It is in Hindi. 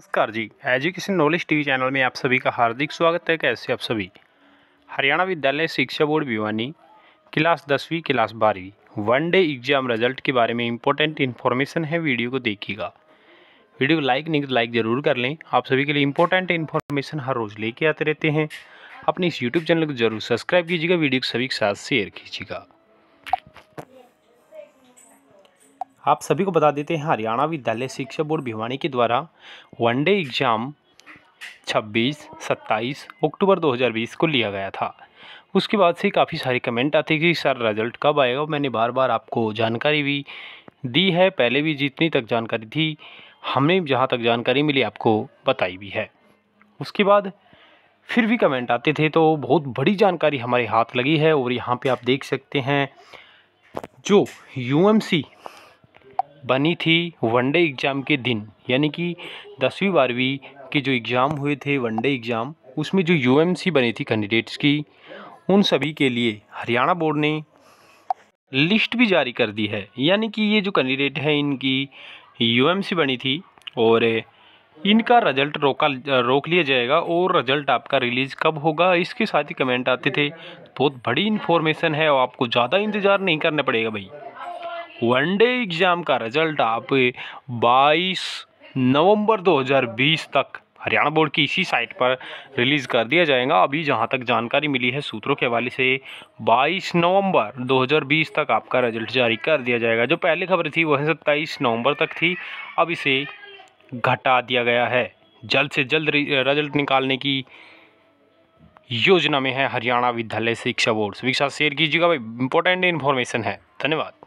नमस्कार जी एजुकेशन नॉलेज टीवी चैनल में आप सभी का हार्दिक स्वागत है कैसे आप सभी हरियाणा विद्यालय शिक्षा बोर्ड भिवानी क्लास दसवीं क्लास बारहवीं वन डे एग्जाम रिजल्ट के बारे में इंपॉर्टेंट इन्फॉर्मेशन है वीडियो को देखिएगा वीडियो लाइक नहीं तो लाइक ज़रूर कर लें आप सभी के लिए इंपॉर्टेंट इन्फॉर्मेशन हर रोज़ लेके आते रहते हैं अपने इस यूट्यूब चैनल को जरूर सब्सक्राइब कीजिएगा वीडियो को सभी के साथ शेयर कीजिएगा आप सभी को बता देते हैं हरियाणा विद्यालय शिक्षा बोर्ड भिवानी के द्वारा वनडे एग्ज़ाम 26, 27 अक्टूबर 2020 को लिया गया था उसके बाद से काफ़ी सारे कमेंट आते कि सर रिजल्ट कब आएगा मैंने बार बार आपको जानकारी भी दी है पहले भी जितनी तक जानकारी थी हमें जहाँ तक जानकारी मिली आपको बताई भी है उसके बाद फिर भी कमेंट आते थे तो बहुत बड़ी जानकारी हमारे हाथ लगी है और यहाँ पे आप देख सकते हैं जो यू बनी थी वनडे एग्ज़ाम के दिन यानी कि दसवीं बारहवीं के जो एग्ज़ाम हुए थे वनडे एग्ज़ाम उसमें जो यू बनी थी कैंडिडेट्स की उन सभी के लिए हरियाणा बोर्ड ने लिस्ट भी जारी कर दी है यानी कि ये जो कैंडिडेट हैं इनकी यू बनी थी और इनका रिजल्ट रोका रोक लिया जाएगा और रिजल्ट आपका रिलीज़ कब होगा इसके साथ ही कमेंट आते थे बहुत बड़ी इन्फॉर्मेशन है और आपको ज़्यादा इंतज़ार नहीं करना पड़ेगा भाई वनडे एग्ज़ाम का रिजल्ट आप 22 नवंबर 2020 तक हरियाणा बोर्ड की इसी साइट पर रिलीज़ कर दिया जाएगा अभी जहां तक जानकारी मिली है सूत्रों के हवाले से 22 नवंबर 2020 तक आपका रिजल्ट जारी कर दिया जाएगा जो पहली खबर थी वह 27 नवंबर तक थी अब इसे घटा दिया गया है जल्द से जल्द रिजल्ट निकालने की योजना में है हरियाणा विद्यालय शिक्षा बोर्ड शिक्षा शेयर कीजिएगा भाई इंपॉर्टेंट इन्फॉर्मेशन है धन्यवाद